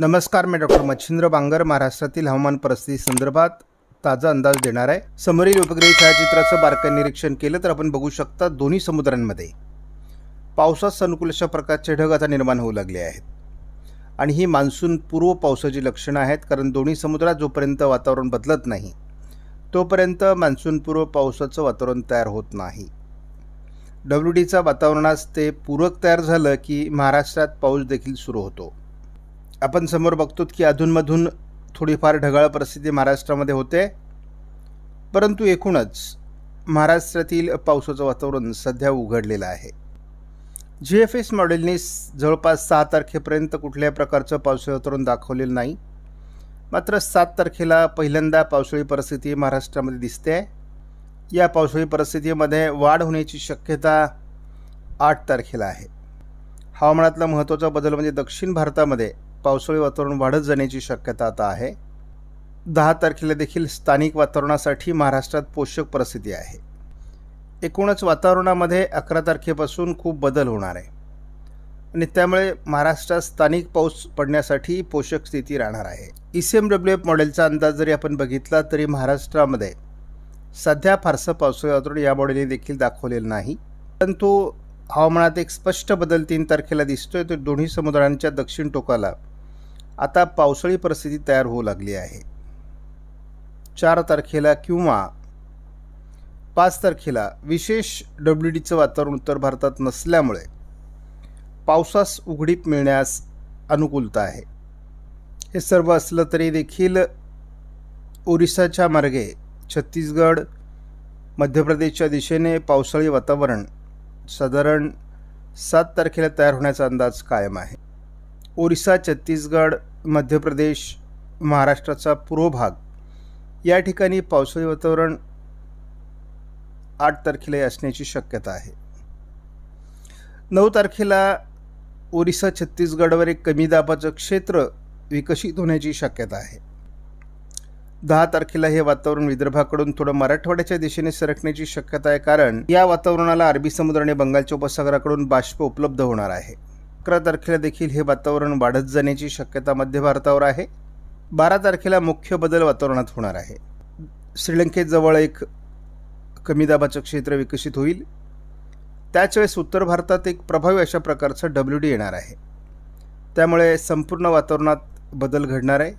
नमस्कार मी डॉक्टर मच्छिंद्र बांगर महाराष्ट्रातील हवामान परिस्थिती संदर्भात ताजा अंदाज देणार आहे समोरील उपग्रही छायाचित्राचं बारकाई निरीक्षण केलं तर आपण बघू शकता दोन्ही समुद्रांमध्ये पावसात सानुकूल अशा प्रकारचे ढग आता निर्माण होऊ लागले आहेत आणि ही मान्सून पूर्व पावसाची लक्षणं आहेत कारण दोन्ही समुद्रात जोपर्यंत वातावरण बदलत नाही तोपर्यंत मान्सूनपूर्व पावसाचं वातावरण तयार होत नाही डब्ल्यू डीचा वातावरणास ते पूरक तयार झालं की महाराष्ट्रात पाऊस देखील सुरू होतो आपण समोर बघतो की अधूनमधून थोडीफार ढगाळ परिस्थिती महाराष्ट्रामध्ये होते परंतु एकूणच महाराष्ट्रातील पावसाचं वातावरण सध्या उघडलेलं आहे जी एफ एस मॉडेलने जवळपास सहा तारखेपर्यंत कुठल्याही प्रकारचं पावसाळी वातावरण दाखवलेलं नाही मात्र सात तारखेला पहिल्यांदा पावसाळी परिस्थिती महाराष्ट्रामध्ये दिसते या पावसाळी परिस्थितीमध्ये वाढ होण्याची शक्यता आठ तारखेला आहे हवामानातला महत्त्वाचा बदल म्हणजे दक्षिण भारतामध्ये पावसाळी वातावरण वाढत जाण्याची शक्यता आता आहे दहा तारखेला देखील स्थानिक वातावरणासाठी महाराष्ट्रात पोषक परिस्थिती आहे एकूणच वातावरणामध्ये अकरा तारखेपासून खूप बदल होणार आहे आणि त्यामुळे महाराष्ट्रात स्थानिक पाऊस पडण्यासाठी पोषक स्थिती राहणार आहे E C M W F मॉडेलचा अंदाज जरी आपण बघितला तरी महाराष्ट्रामध्ये सध्या फारसं पावसाळी वातावरण या मॉडेलने देखील दाखवलेलं नाही परंतु हवामानात एक स्पष्ट बदल तीन तारखेला दिसतोय तर दोन्ही समुद्रांच्या दक्षिण टोकाला आता पावसाळी परिस्थिती तयार होऊ लागली आहे चार तारखेला किंवा पाच तारखेला विशेष डब्ल्यू डीचं वातावरण उत्तर भारतात नसल्यामुळे पावसास उघडीप मिळण्यास अनुकूलता आहे हे सर्व असलं तरी देखील ओरिसाच्या मार्गे छत्तीसगड मध्य प्रदेशच्या दिशेने पावसाळी वातावरण साधारण सात तारखेला तयार होण्याचा अंदाज कायम आहे ओरिसा छत्तीसगड मध्य प्रदेश महाराष्ट्राचा पूर्व भाग या ठिकाणी पावसाळी वातावरण आठ तारखेला असण्याची शक्यता आहे नऊ तारखेला ओरिसा छत्तीसगडवर एक कमी दाबाचं क्षेत्र विकसित होण्याची शक्यता आहे दहा तारखेला हे वातावरण विदर्भाकडून थोडं मराठवाड्याच्या दिशेने सरकण्याची शक्यता आहे कारण या वातावरणाला अरबी समुद्र आणि बंगालच्या उपसागराकडून बाष्प उपलब्ध होणार आहे अकरा तारखेला देखील हे वातावरण वाढत जाण्याची शक्यता मध्य भारतावर आहे बारा तारखेला मुख्य बदल वातावरणात होणार आहे श्रीलंकेजवळ एक कमी दाबाचं क्षेत्र विकसित होईल त्याचवेळेस उत्तर भारतात एक प्रभावी अशा प्रकारचं डब्ल्यू डी येणार आहे त्यामुळे संपूर्ण वातावरणात बदल घडणार आहे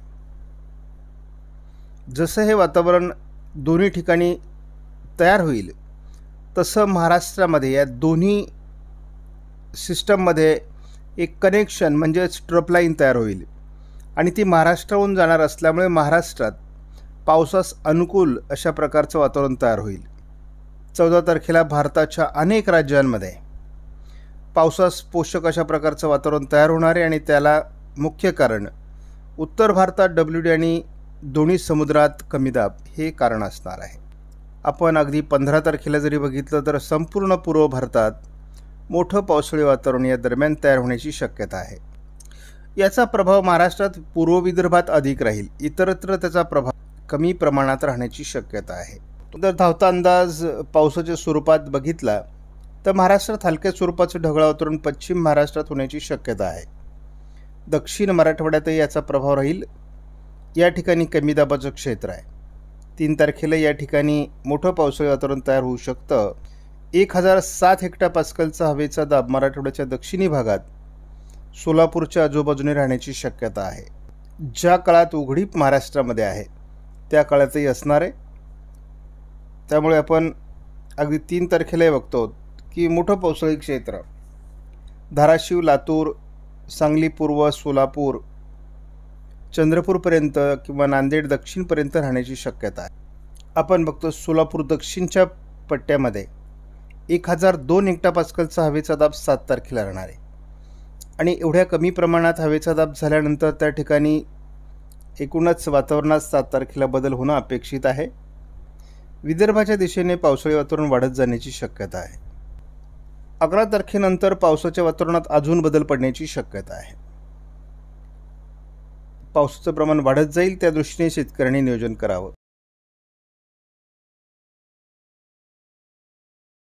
जसं हे वातावरण दोन्ही ठिकाणी तयार होईल तसं महाराष्ट्रामध्ये या दोन्ही सिस्टममध्ये एक कनेक्शन म्हणजेच ट्रपलाईन तयार होईल आणि ती महाराष्ट्राहून जाणार असल्यामुळे महाराष्ट्रात पावसास अनुकूल अशा प्रकारचं वातावरण तयार होईल चौदा तारखेला भारताच्या अनेक राज्यांमध्ये पावसास पोषक अशा प्रकारचं वातावरण तयार होणार आहे आणि त्याला मुख्य कारण उत्तर भारतात डब्ल्यू डी आणि दोन्ही समुद्रात कमी दाब हे कारण असणार आहे आपण अगदी पंधरा तारखेला जरी बघितलं तर संपूर्ण पूर्व भारतात मोठं पावसाळी वातावरण या दरम्यान तयार होण्याची शक्यता आहे याचा प्रभाव महाराष्ट्रात पूर्व विदर्भात अधिक राहील इतरत्र त्याचा प्रभाव कमी प्रमाणात राहण्याची शक्यता आहे जर धावता अंदाज पावसाच्या स्वरूपात बघितला तर महाराष्ट्रात हलक्या स्वरूपाचं ढगाळ वातावरण पश्चिम महाराष्ट्रात होण्याची शक्यता आहे दक्षिण मराठवाड्यातही याचा प्रभाव राहील या ठिकाणी कमी दाबाचं क्षेत्र आहे तीन तारखेला या ठिकाणी मोठं पावसाळी वातावरण तयार होऊ शकतं एक हजार सात हेक्टा पास्कलचा हवेचा दाब मराठवाड्याच्या दक्षिणी भागात सोलापूरच्या आजूबाजूने राहण्याची शक्यता आहे ज्या काळात उघडीप महाराष्ट्रामध्ये आहे त्या काळातही असणार आहे त्यामुळे आपण अगदी तीन तारखेलाही बघतो की मोठं पावसाळी क्षेत्र धाराशिव लातूर सांगली पूर्व सोलापूर चंद्रपूरपर्यंत किंवा नांदेड दक्षिणपर्यंत राहण्याची शक्यता आहे आपण बघतो सोलापूर दक्षिणच्या पट्ट्यामध्ये एक हजार दोन पास्कलचा हवेचा दाब सात तारखेला राहणार आहे आणि एवढ्या कमी प्रमाणात हवेचा दाब झाल्यानंतर त्या ठिकाणी एकूणच वातावरणात सात तारखेला बदल होणं अपेक्षित आहे विदर्भाच्या दिशेने पावसाळी वातावरण वाढत जाण्याची शक्यता आहे अकरा तारखेनंतर पावसाच्या वातावरणात अजून बदल पडण्याची शक्यता आहे पावसाचं प्रमाण वाढत जाईल त्या दृष्टीने शेतकऱ्यांनी नियोजन करावं